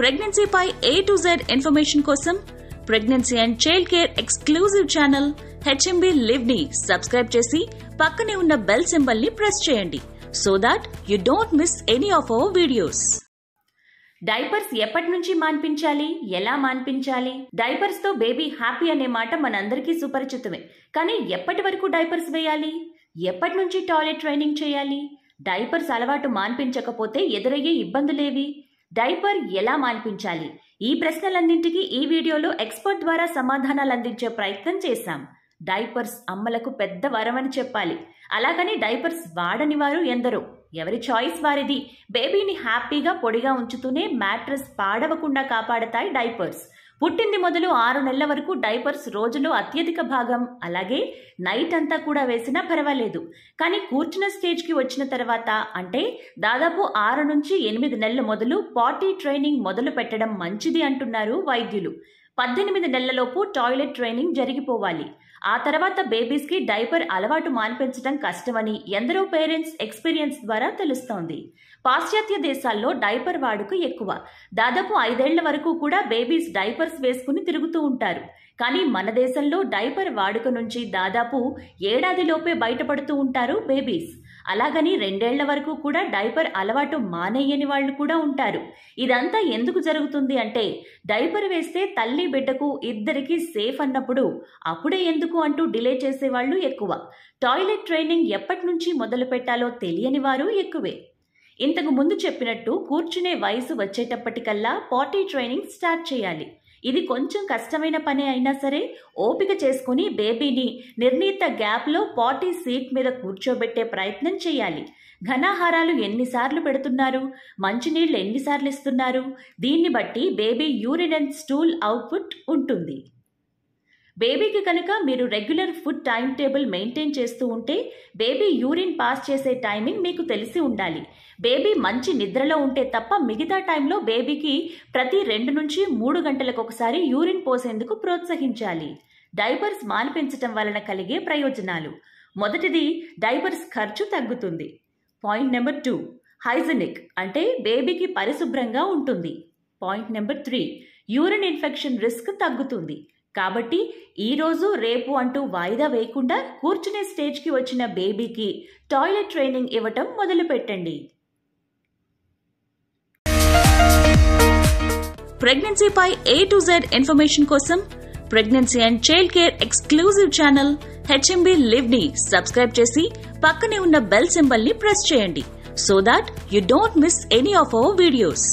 ప్రెగ్నెన్సీపై A to Z information కోసం pregnancy and child care exclusive channel HMB live ని subscribe చేసి పక్కనే ఉన్న బెల్ సింబల్ ని ప్రెస్ చేయండి so that you don't miss any of our videos diapers ఎప్పటి నుంచి మాన్పించాలి ఎలా మాన్పించాలి డైపర్స్ తో బేబీ హ్యాపీ అనే మాట మనందరికీ సుపరిచితమే కానీ ఎప్పటి వరకు డైపర్స్ వేయాలి ఎప్పటి నుంచి టాయిలెట్ ట్రైనింగ్ చేయాలి డైపర్స్ అలవాటు మాన్పించకపోతే ఎదురయ్యే ఇబ్బందులేవి డైపర్ ఎలా మాన్పించాలి ఈ ప్రశ్నలన్నింటికీ ఈ వీడియోలో ఎక్స్పర్ట్ ద్వారా సమాధానాలు అందించే ప్రయత్నం చేశాం డైపర్స్ అమ్మలకు పెద్ద వరమని చెప్పాలి అలాగని డైపర్స్ వాడని వారు ఎందరో ఎవరి చాయిస్ వారిది బేబీని హ్యాపీగా పొడిగా ఉంచుతూనే మ్యాట్రస్ పాడవకుండా కాపాడతాయి డైపర్స్ పుట్టింది మొదలు ఆరు నెలల వరకు డైపర్స్ రోజులో అత్యధిక భాగం అలాగే నైట్ అంతా కూడా వేసినా పర్వాలేదు కానీ కూర్చున్న స్టేజ్కి వచ్చిన తర్వాత అంటే దాదాపు ఆరు నుంచి ఎనిమిది నెలల మొదలు పాటీ ట్రైనింగ్ మొదలు పెట్టడం మంచిది అంటున్నారు వైద్యులు పద్దెనిమిది నెలలలోపు టాయిలెట్ ట్రైనింగ్ జరిగిపోవాలి ఆ తర్వాత బేబీస్కి డైపర్ అలవాటు మాన్పించడం కష్టమని ఎందరో పేరెంట్స్ ఎక్స్పీరియన్స్ ద్వారా తెలుస్తోంది పాశ్చాత్య దేశాల్లో డైపర్ వాడుక ఎక్కువ దాదాపు ఐదేళ్ల వరకు కూడా బేబీస్ డైపర్స్ వేసుకుని తిరుగుతూ ఉంటారు కానీ మన దేశంలో డైపర్ వాడుక నుంచి దాదాపు ఏడాదిలోపే బయటపడుతూ ఉంటారు బేబీస్ అలాగని రెండేళ్ల వరకు కూడా డైపర్ అలవాటు మానేయని వాళ్ళు కూడా ఉంటారు ఇదంతా ఎందుకు జరుగుతుంది అంటే డైపర్ వేస్తే తల్లి బిడ్డకు ఇద్దరికి సేఫ్ అన్నప్పుడు అప్పుడే ఎందుకు అంటూ డిలే చేసేవాళ్ళు ఎక్కువ టాయిలెట్ ట్రైనింగ్ ఎప్పటి నుంచి మొదలు పెట్టాలో తెలియని వారు ఎక్కువే ఇంతకు ముందు చెప్పినట్టు కూర్చునే వయసు వచ్చేటప్పటికల్లా పార్టీ ట్రైనింగ్ స్టార్ట్ చేయాలి ఇది కొంచెం కష్టమైన పని అయినా సరే ఓపిక చేసుకుని బేబీని నిర్ణీత గ్యాప్లో పాటీ సీట్ మీద కూర్చోబెట్టే ప్రయత్నం చేయాలి ఘనాహారాలు ఎన్నిసార్లు పెడుతున్నారు మంచినీళ్ళు ఎన్నిసార్లు ఇస్తున్నారు దీన్ని బట్టి baby urine and stool output ఉంటుంది బేబీకి కనుక మీరు regular food time table maintain చేస్తూ ఉంటే బేబీ యూరిన్ పాస్ చేసే టైమింగ్ మీకు తెలిసి ఉండాలి బేబీ మంచి నిద్రలో ఉంటే తప్ప మిగతా టైంలో బేబీకి ప్రతి రెండు నుంచి మూడు గంటలకు ఒకసారి యూరిన్ పోసేందుకు ప్రోత్సహించాలి డైపర్స్ మానిపించటం వలన కలిగే ప్రయోజనాలు మొదటిది డైపర్స్ ఖర్చు తగ్గుతుంది పాయింట్ నెంబర్ టూ హైజనిక్ అంటే బేబీకి పరిశుభ్రంగా ఉంటుంది point number three urine infection risk తగ్గుతుంది కాబట్టి ఈరోజు రేపు అంటూ వాయిదా వేయకుండా కూర్చునే స్టేజ్కి వచ్చిన బేబీకి టాయిలెట్ ట్రైనింగ్ ఇవ్వటం మొదలుపెట్టండి ప్రెగ్నెన్సీపై ఏ టు జెడ్ ఇన్ఫర్మేషన్ కోసం pregnancy and child care exclusive channel HMB live ని సబ్స్క్రైబ్ చేసి పక్కనే ఉన్న బెల్ సింబల్ ని ప్రెస్ చేయండి so that you don't miss any of our videos